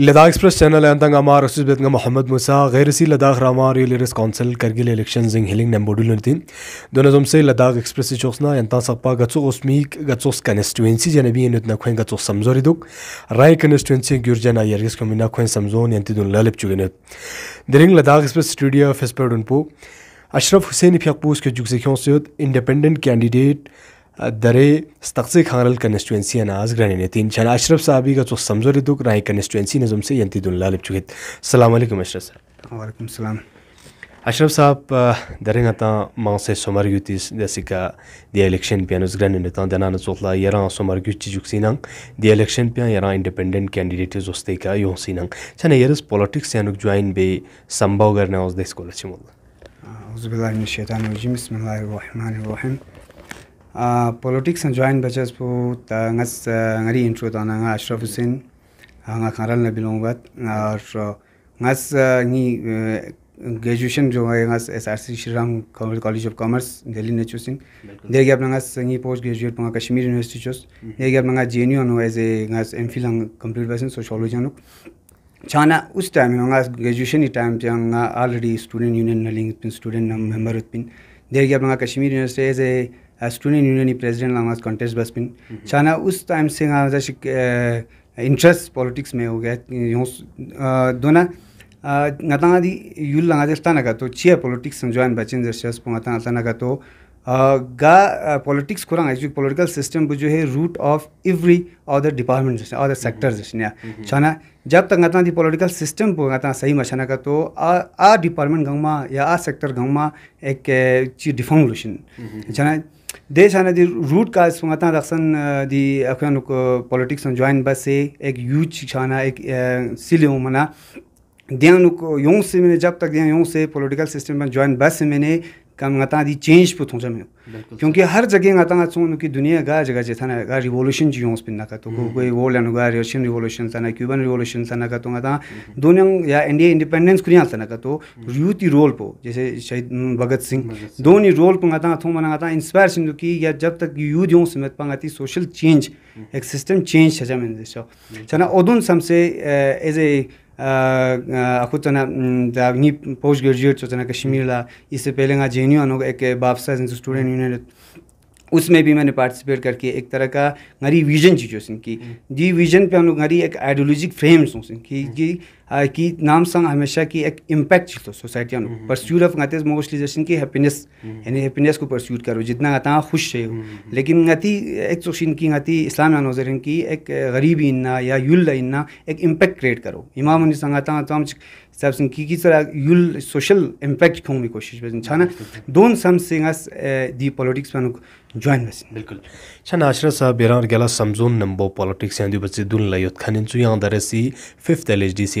Ladakh express channel अंतंगामा रसुजबेतंगा मोहम्मद मुसा गैरसी लद्दाख रामा रियल रिस कौंसिल करगिल इलेक्शन जिंग हिलिंग नेम्बोडुल नतीन दोनों जम से लद्दाख एक्सप्रेस से चौसना यंता सप्पा गचो उसमीक गचोस कनेस्टुएंसी जनबी इन नखों गचो समझोरी दुक राय कनेस्टुएंसी गुरजना यरिस कमिना खों समझोन यंती दुन ललिप चुगेन दिरिंग लद्दाख एक्सप्रेस स्टूडियो फेस्पर्ड उनपो अशरफ हुसैन फियाकपूस के जुगसे क्यों से इंडिपेंडेंट कैंडिडेट ادرے استقصی خانل کنسٹینسی ان اس گرنی ن تین جناب اشرف صاحب کو سمجھوری دک رائے کنسٹینسی نظم سے ینتن لالپ چگت السلام علیکم اسٹرس وعلیکم السلام اشرف صاحب درنگ تا ما سے سمر یتی دیس کا دی الیکشن پیانس گرنی ن تن دنا ن سوخ لا یرا سمر گچ چوک سینن دی الیکشن پیان یرا انڈیپینڈنٹ کینڈیڈیٹس ہستے کا یونسینن چنے یرس پولیٹکس سنک جوائن بے سمبھاو کرنے اوس دے سکو لچم اوز بلا میں شتا نوج بسم اللہ الرحمن politics and join bachas po ta ngas ngari intro ta na ashraf hussein nga kharal na bilong bat ngas ni graduation jo hai ngas src shiram college of commerce delhi ne chusing der gap na ngas ni post graduate ma kashmir university chus der gap na ngas jnu on as a ngas mphil ang complete version sociology nu chana us time na ngas graduation i time pe ang already student union na link student member pin der gap na kashmir university as a student union की president long contest बसपिन छाना उस time से interest politics में हो गया दोनों नतांगा दी you'll लगा जस्ता नगा तो चिया पॉलिटिक्स समझवान बचन जस्टस पुंगा तो गा पॉलिटिक्स कुरंग एजुक पॉलिटिकल सिस्टम बुझो है root of every other department जैसे अदर सेक्टर जैसे ने छाना जब तक नता पॉलिटिकल सिस्टम पुंगा सही मशा नगा तो आ डिपार्टमेंट गाँव गंगमा या आ सेक्टर गाँव गंगमा एक चीज डिफॉर्मेशन छाना देशानि रूट का स्वतंत्रता दर्शन दी अखन को पॉलिटिक्स जॉइन बस से एक ह्यूज छाना एक सील्यू मना देन को यंग से ने जब तक यानी यंग से पॉलिटिकल सिस्टम में जॉइन बस मैंने काम कांगता दी चेंज पु थोंजे में क्योंकि हर जगह आता छ उनकी दुनिया गा जगह जे थाना गा रिवोल्यूशन जियो उस पिन नका तो कोई वोल अनु गा रिवोल्यूशन रिवोल्यूशन सना क्यूबन रिवोल्यूशन सना का तो आता दोनों या इंडिया इंडिपेंडेंस कुरी आता नका तो युति रोल पो जैसे शहीद भगत सिंह दोनी रोल पु आता थों मना आता इंस्पायर सिंधु की या जब तक यू जियो समेत पंगती सोशल चेंज एक सिस्टम चेंज छ में दिसो सना ओदन सम से एज ए aku chana तो पोस्ट ग्रेजुएट सोचना तो कश्मीर ला इससे पहले nga जेएनयू अनो एक बाफसा स्टूडेंट यूनियन उसमें भी मैंने पार्टिसिपेट करके एक तरह का ngari विजन चीजों की जी विजन vision हम लोग ngari एक आइडियोलॉजिक फ्रेम सोचें कि जी हम्म। कि नाम संग हमेशा तो हम्म, हम्म। की एक इम्पैक्ट चिलो सोसाइटी में परस्यूट ऑफ गते मोस्टली जैसे की हैप्पीनेस यानी हैप्पीनेस को परस्यूट करो जितना गता खुश है हम्म, लेकिन गति एक सोशिन तो की गति इस्लाम नजर की एक गरीब इन्ना या युल इन्ना एक इम्पैक्ट क्रिएट करो इमाम उन संगाता तो हम सब सिंह की की तरह यूल सोशल इम्पैक्ट खोंग में कोशिश बसन छाना दोन सम सिंगस दी पॉलिटिक्स में ज्वाइन बस बिल्कुल छाना अच्छा, आशरा साहब बेरा और गला समझोन नंबो पॉलिटिक्स यांदी बच्चे दुन लयोत तो खानिन चु यांदरसी 5th एलएचडीसी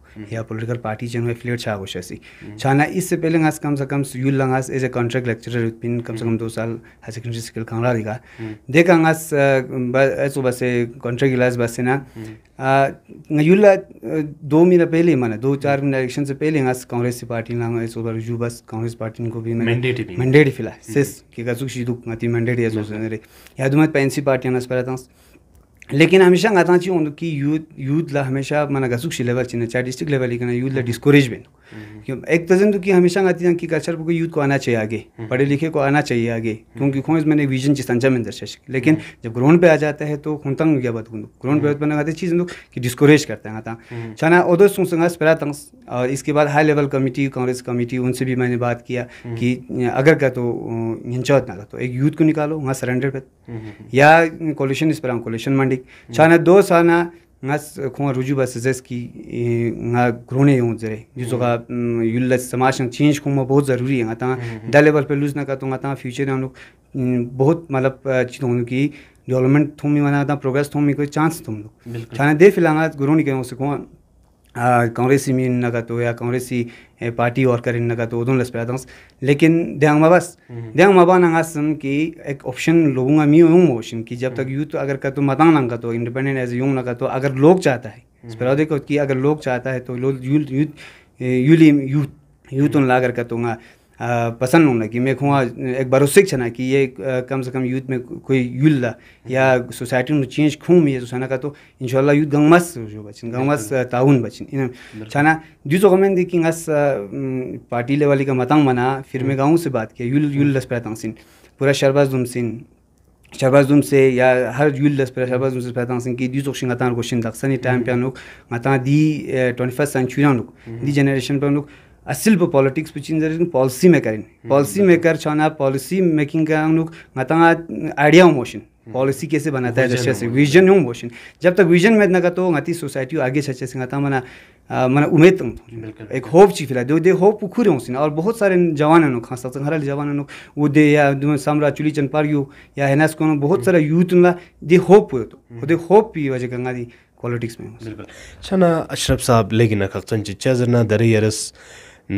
या पोलिटिकल पार्टी जेन एफिलेट छा गोश असी छाना इससे पहले घास कम से कम यू लंगास एज ए कॉन्ट्रैक्ट लेक्चरर विपिन कम से कम दो साल हायर सेकेंडरी स्किल कांगड़ा दिखा देखा घास ऐसो बस कॉन्ट्रैक्ट इलाज बस से ना यूल दो महीना पहले माना दो चार महीना इलेक्शन से पहले घास कांग्रेस की पार्टी ना ऐसो बार यू बस कांग्रेस पार्टी को भी मैंडेट फिला सेस के का सुख मैंडेट या दो तो रे या दुमत पेंसी पहले था लेकिन हमेशा गाता यूथ यूथ ला हमेशा माना गसुक सी लेवल चिन्ह चाहे डिस्ट्रिक्ट लेवल ही यूथ ला डिस्करेज बेनो हम्म। क्यों एक तजन तो की हमेशा आती है कि कल्चर को यूथ को आना चाहिए आगे हम्म। पढ़े लिखे को आना चाहिए आगे हम्म। क्योंकि खो इस मैंने विजन जिस अंजा में दर्शक लेकिन जब ग्राउंड पे आ जाता है तो खून तंग गया बात ग्राउंड पे बना आते चीज़ लोग कि डिस्करेज करते हैं आता छाना उधर सुनसंगा स्पेरा तंग और इसके बाद high level committee Congress committee उनसे भी मैंने बात किया कि अगर का तो हिंचौत ना तो एक यूथ को निकालो वहाँ सरेंडर कर या कोल्यूशन इस पर कोल्यूशन मंडी छाना दो साना nga khong ruju ba sjes ki e, nga grone yong jare yu zoga mm, yulla samashang change khong ma bahut zaruri hai ta mm-hmm. da level pe lose na ka to ta future hum mm, log bahut matlab chinon ki development thumi wana ta progress thumi koi chance thum log chana de filanga grone ke ko काङ्ग्रेसी मीन नगत हो या काङ्ग्रेसी party worker in नगत हो दोनों लस लेकिन दयांग माबस हम्म। दयांग माबा नंगा सम कि एक ऑप्शन लोगों का मी यूं मोशन कि जब तक यूथ हम्म। अगर का तो मतंग नंगा तो इंडिपेंडेंट एज यूं नंगा तो अगर लोग चाहता है स्पेरा हम्म। देखो कि अगर लोग चाहता है तो लोग यूथ यूथ यूली यूथ लागर का तो पसंद कि मैं खुआ एक भरोसे छा कि ये कम से कम यूथ में कोई यूल युल्ला या सोसाइटी में चेंज खूम ये सुसाना तो का तो इंशाल्लाह यूथ गंग गंगमस जो बचन गंगमस ताउन बचन छाना दूसरों कमेंट दी देखी अस पार्टी लेवल का मतंग बना फिर मैं हम्म। गाँव से बात किया यूल युल हम्म। लस पैतांग सिंह पूरा शरबाज दुम सिंह शहबाज दुम से या हर यूल दस पर शहबाज दुम से पैदा सिंह की दूसरों से गतान क्वेश्चन दक्सनी टाइम हम्म। पे अनुक गतान दी ट्वेंटी फर्स्ट सेंचुरी अनुक दी जनरेशन पर अनुक अशिल्प पॉलिटिक्स पिचिन पॉलिसी मेकरीन हम्म, पॉलिसी मेकर छाना पॉलिसी मेकिंग का आइडिया मोशन हम्म। पॉलिसी कैसे बनाता है रशिया विजन हूँ मोशन जब तक विजन में ना तो गति सोसाइटी आगे छचे से गता तो मना मना उम्मीद तो एक होप ची फिलहाल दो दे होप उखुर हूँ सिना और बहुत सारे जवान अनुक खास तक हर जवान अनुक वो दे या सामरा चुली चंपार यू या हैनास को बहुत सारा यूथ ना दे होप हुए तो हम्म। दे होप पी वजह गंगा दी पॉलिटिक्स में छना अशरफ साहब लेकिन दरे यरस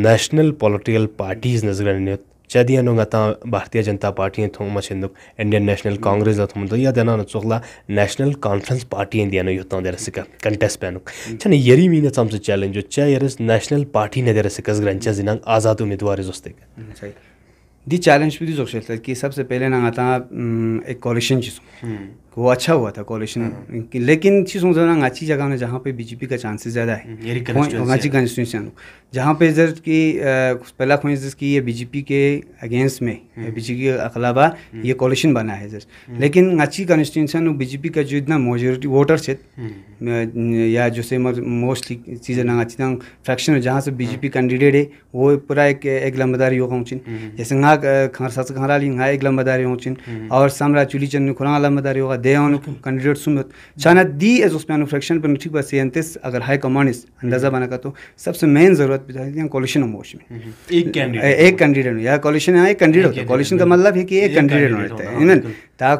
national political parties nazgaraniyo chadiyanong ata bharatiya janata party thongma chinduk indian national congress la thongma ya dana no chogla national conference party indiano yotna derasika contest panuk chani yeri mina chamse challenge cha yeres national party ne derasika zgrancha zinang azad umidwar zostek right the challenge भी दी सोचेल कि सबसे पहले ना आता एक collision चीज वो अच्छा हुआ था हाँ। कॉलेशन लेकिन चीज़ सोचना गाची जगह में जहाँ पे बीजेपी का चांसेस ज़्यादा है गाची हम्म, कॉन्स्टिट्यूशन जहाँ पे जर की पहला खोज की ये बीजेपी के अगेंस्ट में बीजेपी हम्म। के अखलाबा हम्म। ये कॉलेशन बना है जर लेकिन गाची कॉन्स्टिट्यूशन बीजेपी का जो इतना मेजोरिटी वोटर है या जो से मोस्टली चीज़ें ना गाची फ्रैक्शन जहाँ से बीजेपी कैंडिडेट है वो पूरा एक एक लंबेदारी होगा चिन जैसे हाँ खार सस खरा ली एक लंबादारी हो और सामरा चुली चंद खुरा लंबादारी होगा देहन कैंडिडेट सुमत चाना दी एज उस्मान फ्रैक्शन पर ठीक बात सेंतिस अगर हाई कमांड इस अंदाजा हम्म। बना का तो सबसे मेन जरूरत बताती है कॉलिशन अमोश में एक कैंडिडेट या कॉलिशन एक कैंडिडेट होता है का मतलब है कि एक कैंडिडेट होता है इवन हाँ, ता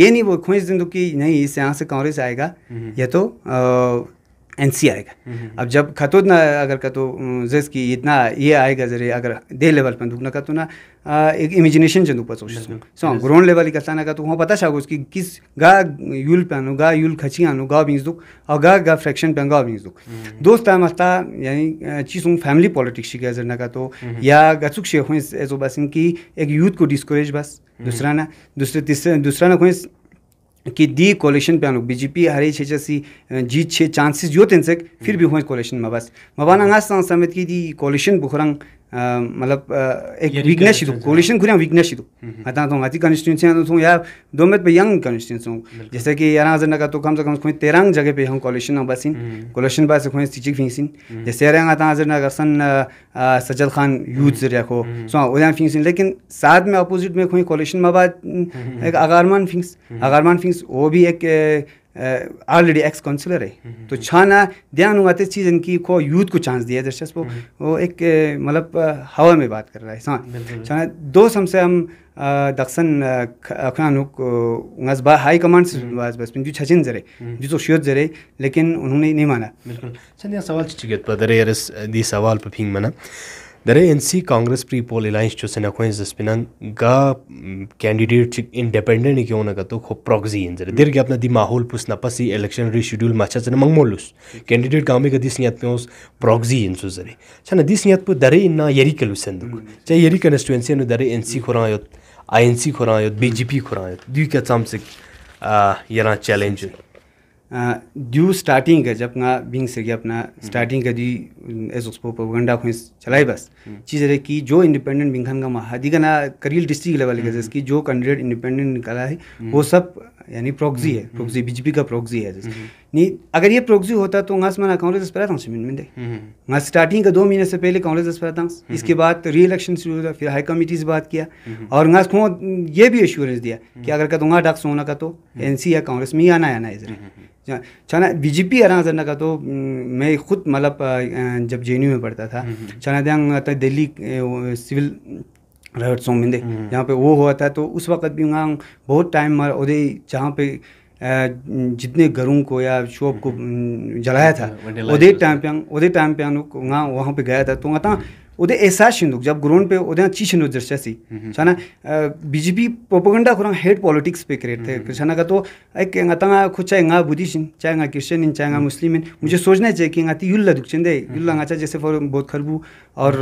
ये नहीं वो खुइस दिन तो कि नहीं इससे यहाँ से कांग्रेस आएगा हम्म, हम्म। या तो एन सी आएगा हम्म। अब जब खतुद ना अगर का जिस की इतना ये आएगा जरे अगर दे लेवल पर दुख ना का तो ना एक इमेजिनेशन चंदू पर सोच सो ग्रोन लेवल का ना का तो वहाँ पता शागो उसकी किस गा यूल पे आनु गा यूल खची आनु गा बीस दुख और गा गा फ्रैक्शन पे गा बीस दुख हम्म। दोस्त है मस्ता यानी चीज हूँ फैमिली पॉलिटिक्स की गजर ना का तो हम्म। या गचुक शेख हूँ ऐसो बस इनकी एक यूथ को डिस्करेज बस दूसरा ना दूसरे तीसरे दूसरा ना कोई कि दी कोलेशन पे बीजेपी हारे छे जैसी जीत छे चांसेस यो तेनसेक फिर भी हुए कोलेशन में बस मवान अंगास समेत की दी कोलेशन बुखरंग मतलब एक वीकनेस ही कोलिशन खुद वीकनेस ही अता तो।, हम्म, हम्म। तो हाथी कंस्टिट्यूंसी तो या दो में पे यंग कंस्टिट्यूंसी हूँ जैसे कि यार आज का तो कम से कम खुद तेरह जगह पे हम कोलिशन हम बसिन कोलिशन बस खुद सिचिक फिंगसिन जैसे यार आता आज नगर सन सजल खान यूथ जरिया को सो हाँ, उदय फिंगसिन लेकिन साथ में अपोजिट में कोई कोलिशन मबाद हम्म, एक अगारमान फिंग्स अगारमान फिंग्स वो भी एक ऑलरेडी एक्स काउंसिलर है हम्म, हम्म, तो हम्म। छाना ध्यान हुआ चीज़ इनकी को यूथ को चांस दिया जस्ट वो वो एक मतलब हवा में बात कर रहा है हाँ छाना दो समय हम दक्षिण अखनान गजबा हाई कमांड से बस बस जो छचिन जरे जो तो शियत जरे लेकिन उन्होंने नहीं माना बिल्कुल सवाल दी सवाल पर फिंग मना dare nc congress pre poll alliance chose na khoin zas pinang ga mm, candidate chik independent ki ona ga to kho proxy in zare der ge apna di mahol pus na pasi election reschedule ma cha zane mang molus candidate gaume ga dis nyat pus proxy in su zare chana dis nyat pu dare na yari kelu sen du hmm. cha yari constituency nu dare nc khora yot inc khora yot bjp khora yot du ka cham se ah, yara challenge due starting जब ना Bing से अपना starting हम्म। का जी as uspo propaganda खुश chalai बस हम्म। चीज़ है कि जो इंडिपेंडेंट बिंगखन का महादी का ना करील डिस्ट्रिक्ट लेवल के जैसे हम्म। कि जो कैंडिडेट इंडिपेंडेंट निकला है वो सब यानी प्रोक्सी है प्रोक्सी बीजेपी का प्रोक्सी है जैसे नहीं अगर ये प्रोक्सी होता तो वहाँ से मैं कांग्रेस दस पर था में वहाँ स्टार्टिंग का दो महीने से पहले कांग्रेस दस पर था इसके बाद री इलेक्शन शुरू हुआ फिर हाई कमिटी से बात किया और वहाँ को ये भी एश्योरेंस दिया कि अगर का तो डाक सोना का तो एन या कांग्रेस में ही आना आना है चाना बीजेपी अरा जन का तो मैं खुद मतलब जब जे में पढ़ता था हम्म, हम्म। चाना दंग दिल्ली सिविल रहट सॉन्ग मिंदे पे वो हुआ था तो उस वक्त भी वहाँ बहुत टाइम मर उदे जहाँ पे जितने घरों को या शॉप को हम्म, जलाया था उदे टाइम पे उदे टाइम पे वहाँ वहाँ पे गया था तो वहाँ उदे एहसास शिंदूक जब ग्राउंड पे उदे ची शिंदूक जरसे सी छाना बीजेपी प्रोपोगंडा खुरां हेड पॉलिटिक्स पे करे थे छाना का तो एक तंगा खुद चाहे nga बुद्धिस्ट चाहे अंगा क्रिश्चियन इन चाहे अंगा मुस्लिम इन मुझे सोचना चाहिए कि ngati yulla दुख चंदे yulla ngacha जैसे फॉर बहुत खरबू और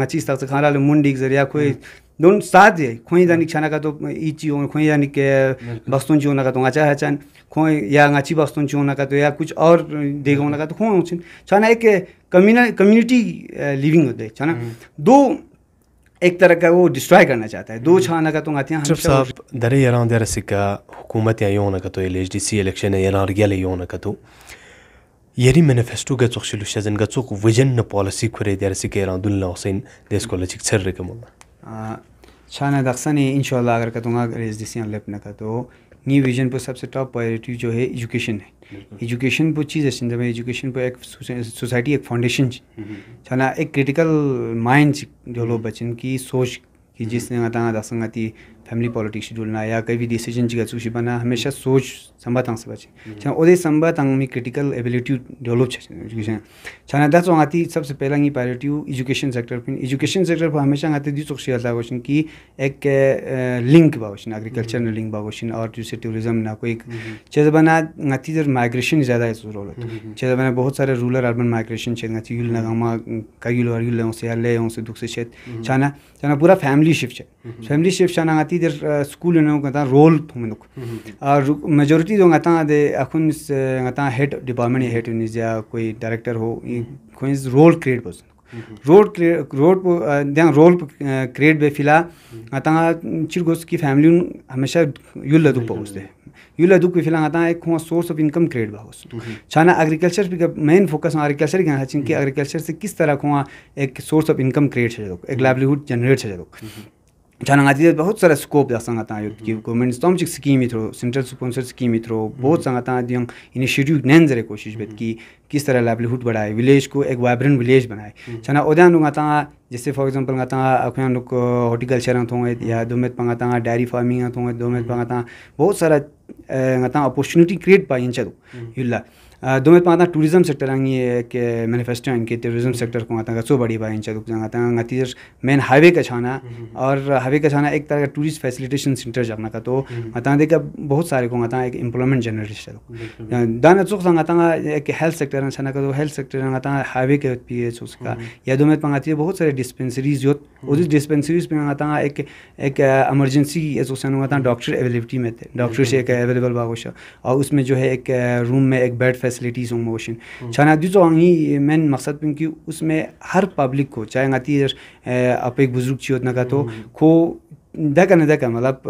ngachi sta खाला मुंडी जरिया कोई हम्म। 넌 사디 코인 다니 차나가도 이지오 खोई जानी के बस्तों जो ना का तो आचा है चान खोई या अच्छी बस्तों जो ना का तो या कुछ और देगा ना का तो खोई छिन छना एक कम्युनिटी लिविंग होते छना दो एक तरह का वो डिस्ट्रॉय करना चाहता है दो छाना का तो आते हैं साहब दरे यारा दरे सिक्का हुकूमत या योना का तो एलएचडीसी इलेक्शन यारा रियल योना का तो yeri manifesto ga tsokh shilu shazen ga tsokh vision na policy khore der sikera dun la husain des ko la chik chher छाना दखसन है इन अगर कहूँगा रेज दिसी लेप न तो नी विजन पर सबसे टॉप प्रायोरिटी जो है एजुकेशन है एजुकेशन पर चीज़ अच्छी जब एजुकेशन पर एक सोसाइटी एक फाउंडेशन हम्म, हम्म। छाना एक क्रिटिकल माइंड जो लोग बचन की सोच कि जिस तंगा दसंगा फैमिली पॉलिटिक्स जुड़ना या कभी डिसीजन जगह बना हमेशा सोच संबातांग से बचे छान ओदे संबातांग में क्रिटिकल एबिलिटी डेवलप छा छान दस आती सबसे पहला ही प्रायोरिटी एजुकेशन सेक्टर पर एजुकेशन सेक्टर पर हमेशा आते दी सोच आता क्वेश्चन की एक लिंक बागोशन एग्रीकल्चर ने लिंक बागोशन और जैसे टूरिज्म ना कोई हम्म। छह बना आती जब माइग्रेशन ज़्यादा है तो रोल हम्म, हम्म। छह बना बहुत सारे रूरल अर्बन माइग्रेशन छेद आती यूल नगामा कयूल और यूल से हल्ले से दुख से छेद छाना छाना पूरा फैमिली शिफ्ट है फैमिली शिफ्ट छाना आती इधर स्कूल रोल और मेजोरिटी हो गता दे अखुन गता हेड डिपार्टमेंट या हेड यूनिज या कोई डायरेक्टर हो हम्म। कोई रोल क्रिएट बोस रोड रोड दें रोल क्रिएट बेफिला गाता चिरगोस की फैमिली हमेशा युल लदुक पोस दे युल लदुक फिला गता एक सोर्स ऑफ इनकम क्रिएट बाउस छाना एग्रीकल्चर भी मेन फोकस एग्रीकल्चर के चिन कि एग्रीकल्चर से किस तरह हुआ एक सोर्स ऑफ इनकम क्रिएट छे एक लाइवलीहुड जनरेट छे ᱡᱟᱱᱟᱜ ᱟᱫᱤᱫᱮ ᱵᱚᱦᱩᱛ ᱥᱟᱨᱟ ᱥᱠᱚᱯ ᱫᱟᱥᱟᱝ ᱟᱛᱟᱭᱩᱛ ᱠᱤ ᱜᱚᱵᱚᱨᱢᱮᱱᱴ ᱥᱴᱚᱢᱪᱤᱠ ᱥᱠᱤᱢ ᱢᱤᱛᱨᱚ ᱥᱤᱱᱴᱨᱟᱞ ᱥᱯᱚᱱᱥᱚᱨ ᱥᱠᱤᱢ ᱢᱤᱛᱨᱚ ᱵᱚᱦᱩᱛ ᱥᱟᱝᱟᱛᱟ ᱫᱤᱭᱚᱝ ᱤᱱᱤᱥᱤᱭᱮᱴᱤᱵ ᱱᱮᱱᱡᱟᱨᱮ ᱠᱚᱥᱤᱥ ᱵᱮᱛᱤᱱᱟ ᱡᱟᱱᱟᱜ ᱟᱫᱤᱫᱮ ᱵᱚᱦᱩᱛ ᱥᱟᱨᱟ ᱥᱠᱚᱯ ᱫᱟᱥᱟᱝ ᱟᱛᱟᱭᱩᱛ ᱠᱤ ᱜᱚᱵᱚᱨᱢᱮᱱᱴ ᱥᱴᱚᱢᱪᱤᱠ ᱥᱠᱤᱢ ᱢᱤᱛᱨᱚ ᱥᱤᱱᱴᱨᱟᱞ ᱥᱯᱚᱱᱥᱚᱨ ᱥᱠᱤᱢ ᱢᱤᱛᱨᱚ जैसे फॉर एग्जांपल एग्जाम्पल गाता लोग हॉर्टिकल्चर अथों या दोमेत पंगा तंगा डायरी फार्मिंग अथों दोमेत पंगा तंगा बहुत सारा गाता अपॉर्चुनिटी क्रिएट पाई इन चलो हम्म। युल्ला दोमेत पंगा टूरिज्म सेक्टर आंगी के मैनिफेस्टो आंगी टूरिज्म सेक्टर को गाता सो बड़ी पाई इन चलो गाता गाती मेन हाईवे का छाना हम्म, हम्म, और हाईवे का छाना एक तरह का टूरिस्ट फैसिलिटेशन सेंटर जाना का तो गाता देखा बहुत सारे को गाता एक एम्प्लॉयमेंट जनरेट चलो दाना चौक गाता एक हेल्थ सेक्टर छाना का तो हेल्थ सेक्टर गाता हाईवे के पी एच उसका या दोमेत पंगाती बहुत सारे डिस्पेंसरीज होत ओदी डिस्पेंसरीज पे आता एक एक इमरजेंसी एसोसिएशन हुआ था डॉक्टर अवेलेबिलिटी में थे डॉक्टर से एक अवेलेबल हम्म। बागोशा और उसमें जो है एक रूम में एक बेड फैसिलिटीज होंगे मोशन हम्म। छाना दी तो मेन मकसद पे कि उसमें हर पब्लिक को चाहे आती आप एक बुजुर्ग चीज होता तो हम्म। खो dhaka na dhaka matlab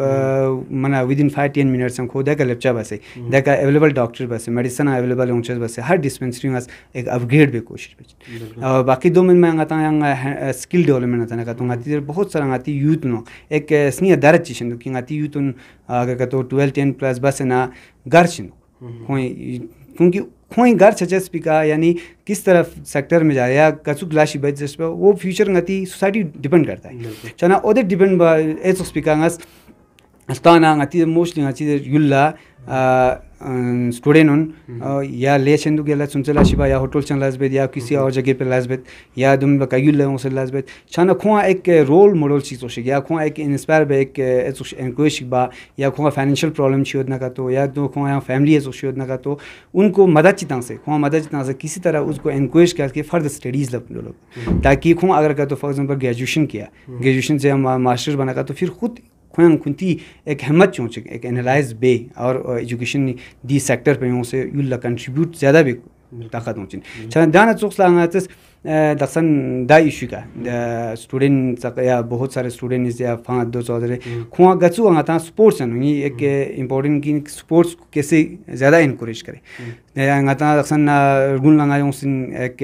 mana within 5 10 minutes ang kho dhaka lecture base dhaka available doctor base medicine available hunches base har dispensary mas ek upgrade be koshish be aur baki do min mang ata yang skill development ata ka tunga tir bahut sara ngati youth no ek sni adar chishin ki ngati youth un aga ka to 12 10 plus base na garchin koi क्योंकि खोई घर छ जसपिका यानि किस तरफ sector में जाए या कसु ग्लाशी पे वो फ्यूचर गति सोसाइटी डिपेंड करता है चना ओदे डिपेंड एज ऑफ स्पीकिंग गति मोस्टली गति युल्ला स्टूडेंट उन हम्म। या ले चंदू गेला चुनचला शिबा या होटल चंद लाजबेद या किसी हम्म। और जगह पर लाजबेद या दुम बकायु लोगों से लाजबेद ना खुआ एक रोल मॉडल चीज होशिक या खुआ एक इंस्पायर बे एक एनकरेज शिबा या खुआ फाइनेंशियल प्रॉब्लम शी योजना का तो या तो खुआ या फैमिली है शी योजना का तो उनको मदद चिता से खुआ मदद चिता से किसी तरह उसको एनकरेज करके फर्दर स्टडीज़ लग लोग ताकि खुआ अगर का तो फॉर एग्जाम्पल ग्रेजुएशन किया ग्रेजुएशन हम्म। से हम मास्टर्स बना का तो फिर खुद kwayang kunti ek hemat chung chik, ek analyze bay, our uh, education ni di sector pa yung se yulla contribute zyada bay takha dung chin. Hmm. Chana दसन दाई इशू का स्टूडेंट या बहुत सारे स्टूडेंट इस या फां दो सौ दरे हम्म। खुआ गचु आ ता स्पोर्ट्स अनु ये एक इम्पोर्टेंट हम्म। की स्पोर्ट्स कैसे ज्यादा इनकरेज करे ngata laksan gun langa yung sin ek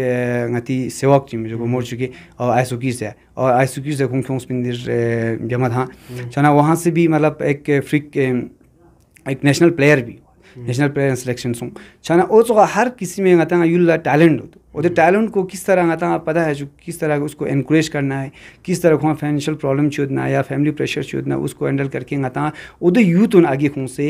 ngati sewak chim jo mor chuki और आई से और आइसुकी से खुं खुं स्पिन दिस जमा था हम्म। चना वहाँ से भी मतलब एक फ्रिक एक नेशनल प्लेयर भी नेशनल प्लेयर सिलेक्शन सो चना ओ तो हर किसी में ngata yulla talent होता टैलेंट को किस तरह आता ਤਾਂ पता है जो किस तरह उसको इनक्रेज करना है किस तरह वहाँ फाइनेंशियल प्रॉब्लम छोड़ना या फैमिली प्रेशर छोड़ना उसको हैंडल करके आता उधर यूथ उन तो आगे खूँ से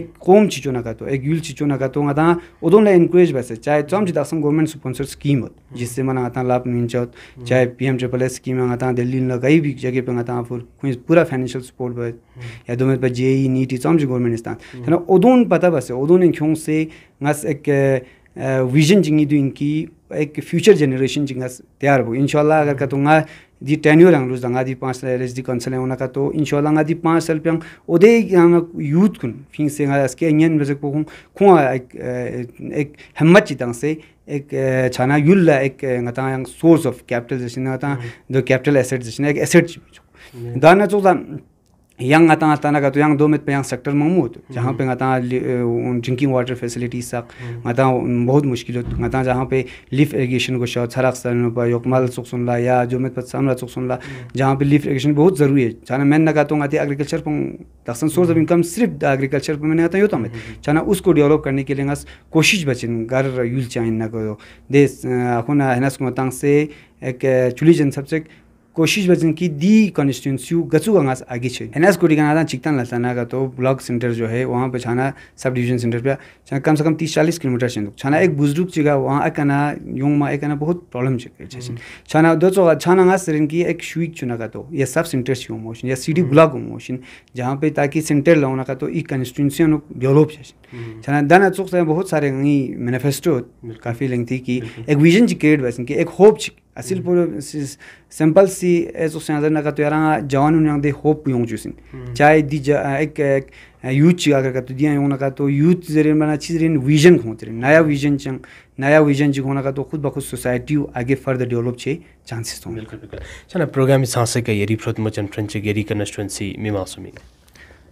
एक कौम चीजो ना कहते एक यूल चीजो ना कहते आता उदोला एनकरेज वैसे चाहे चम तो जी दासम गवर्नमेंट स्पॉन्सर स्कीम हो जिससे मना आता लाभ मिल जाओ चाहे P M triple S scheme आता दिल्ली में कई भी जगह पर आता फिर खुँ पूरा फाइनेंशियल सपोर्ट बस या दो जे ई नीट चम जो गवर्नमेंट स्थान तो उदोन पता बस उधर एक खूँ से एक vision jing ni duin ki ek future generation jing as tayar bo inshallah agar ka tunga di tenure ang rozanga di pas lesd council ona ka to inshallah nga di pas sal pyang ode yang youth kun phing se nga as ke nyen mezek po kun ko ek eh, ek hammat chi dang se ek eh, chana yul la ek eh, nga yang source of capital jis na mm-hmm. capital asset jis ek asset dan yang ata ata na katu yang domit pe yang sector mamut जहाँ पे ngata drinking water facilities सक ngata बहुत मुश्किल होत ngata जहाँ पे lift irrigation को शॉट छरक पर योकमाल सुख सुनला या जो पत सामरा सुख सुनला जहाँ पे लिफ्ट इरिगेशन बहुत जरूरी है चाना मैं ना कहता हूँ एग्रीकल्चर पर दसन सोर्स ऑफ इनकम सिर्फ एग्रीकल्चर पर मैंने आता यो तमित उसको डेवलप करने के लिए ngas कोशिश बचें घर यूल चाइन ना करो दे अखुना हनस को तंग से एक चुली जन सब्जेक्ट कोशिश बचन की दी कॉन्स्टिट्यूंसी गचू से आगे छे एन एस कोटी गाना चिकतन लताना का तो ब्लॉक सेंटर जो है वहाँ पर छाना सब डिवीजन सेंटर पे छाना कम से कम तीस चालीस किलोमीटर छे छाना एक बुजुर्ग चिगा वहाँ एकना योंग मा आना बहुत प्रॉब्लम छे हम्म। छाना दो चो छाना गास रिन की एक शुइक चुना का तो या सब सेंटर छे मोशन या सिटी ब्लॉक मोशन जहाँ पे ताकि सेंटर लाना का तो ई कॉन्स्टिट्यूंसी डेवलप छे हम्म। छाना दाना चोक बहुत सारे मैनिफेस्टो काफ़ी लेंथी की एक विजन क्रिएट बचन की एक होप छिक أسيل بولو سمبل سي إيزو سيانزر نكا تيارا جوان هنيان دي هوب بيون جوسين چاہے دی ایک यूथ चिगा कर तो दिया होना का तो यूथ जरिए मना चीज रिन विजन होते रहे नया विजन चंग नया विजन जिग होना का तो खुद ब खुद सोसाइटी आगे फर्दर डेवलप छे चांसेस तो बिल्कुल बिल्कुल चलो प्रोग्राम सांसे का ये रिफ्रोत मचन फ्रेंच गेरी कंस्टिट्यूएंसी में मासूमी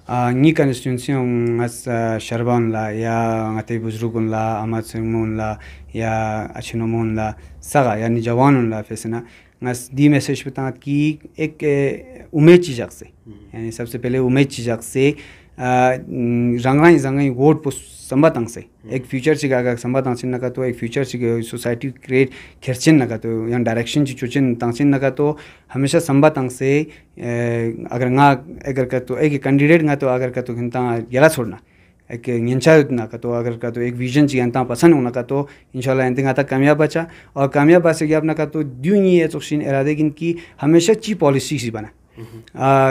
ngi kan sun sin as sharban la ya ngate buzrugun la amatsin la ya achin la saga ya ni jawan la fesna ngas di message patat ki ek umechi jakse yani sabse pehle jakse rangrai zangai word po samba tangse ek future chi ga samba tangsin naka to ek future chi society create kherchen naka to yan direction chi chuchen tangsin naka to हमेशा संभा तंग से अगर nga अगर का तो एक candidate nga तो अगर का तो घंटा गला छोड़ना एक इंशा ना का तो अगर का तो एक विजन चाहिए अंता पसंद होना का तो इंशाल्लाह अंतिंग आता कामयाब बचा और कामयाब बस गया अपना का तो द्यूं ये तो सीन इरादे किन की हमेशा ची पॉलिसी सी बना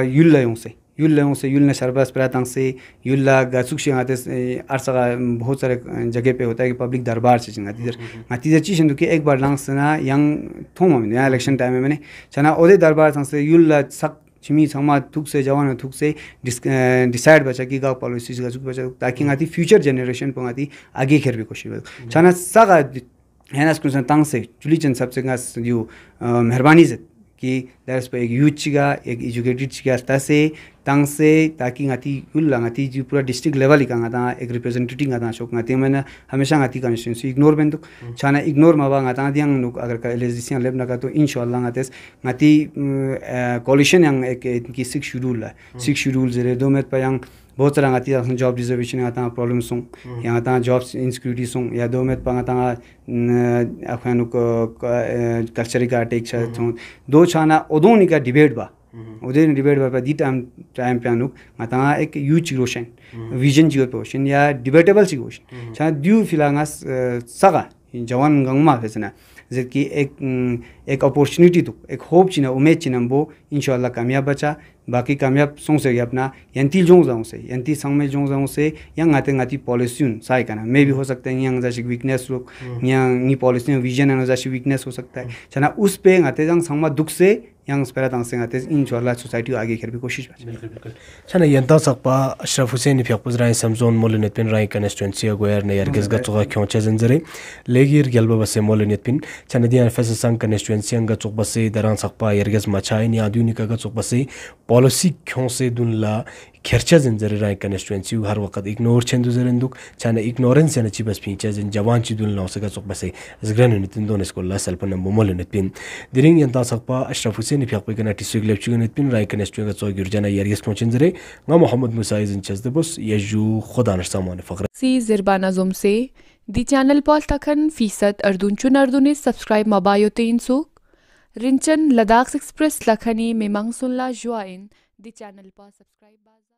युल्लायों से yul la yungse, yul na sharbaas pratangse, yul la ga tsukshi nga tes eh, arsaga eh, bho tsara eh, jage pe hota, ki public darbar chichi nga tizar. Mm-hmm. Nga tizar chi shindu ki ek bar langse na yang thoma minu, yang election time e mani. Chana ode darbar tangse, yul la sak chimi tsangma thukse, jawa na e thukse, decide bacha ki ga palo isi ga tsuk bacha, taki nga ti future generation po nga ti age kher bhi koshi bado. Mm-hmm. Chana saga, hena skunsan tangse, chuli कि that's पे एक युचिगा एक educated चिगा तासे तंगसे ताकि गति उल्ला गति जु पूरा district level इका गाता एक रिप्रेजेंटेटिव गाता शोक हमेशा गति इग्नोर बेंदु छाना इग्नोर मावा गाता दिंग नु अगर का लेब नका तो इंशाल्लाह गातेस गति कोलिशन एक एक सिक्स शेड्यूल सिक्स शेड्यूल जरे दो मेट पयंग बहुत तरह आती है जॉब रिजर्वेशन आता है प्रॉब्लम सुन यहाँ आता है जॉब इंसिक्योरिटी सुन या दो मिनट पंगा तंगा अखानु को कल्चर का टेक चल सुन दो छाना उदों नहीं का डिबेट बा उधर डिबेट बा पर दी टाइम टाइम पे आनु आता है एक यूज रोशन विजन जीव रोशन या डिबेटेबल सी रोशन छाना दू फिलांगा सगा जवान गंगमा फैसना जित की एक एक अपॉर्चुनिटी तो एक होप बाकी कामयाब से अपना यंती जो जाऊँ से यंती संग में जो जाऊँ से यंग आते आती पॉलिसीन साय करना मे भी हो सकता है यंग जैसे वीकनेस लोग यंग पॉलिसी विजन जैसे वीकनेस हो सकता है हम्म। चना उस पे आते जंग संग में दुख से yang spera dang singa tes in chor la society age kher bi koshish ba chana yen da sak ba ashraf husaini phyak buz rai sam zone mol net pin rai constituency aware ne yar gezga tuga kyon che zen zare legir gelba ba se mol net pin chana dia fas sang constituency ang ga chuk ba se darang kerçe zinzeri ray constituency har waqt ignore chendu zerenduk chana ignorance yana chi bas pinche zin jawan chi dul nausa ga sok basai zgran unit din don eskolla salpan momol unit pin diring yan ta sakpa ashraf husain pyak pe kana tisu glep chi unit pin ray constituency ga tsog yurjana yaries kon chenjere nga mohammad musa izin chezde bus yeju khodan samane faqra سی زربان ازم سے دی channel پال تکھن فیصد اردون چن اردون subscribe مبایو تین سوک Rinchen Ladakh express لکھنی میمنگ سنلا join the channel پال سبسکرائب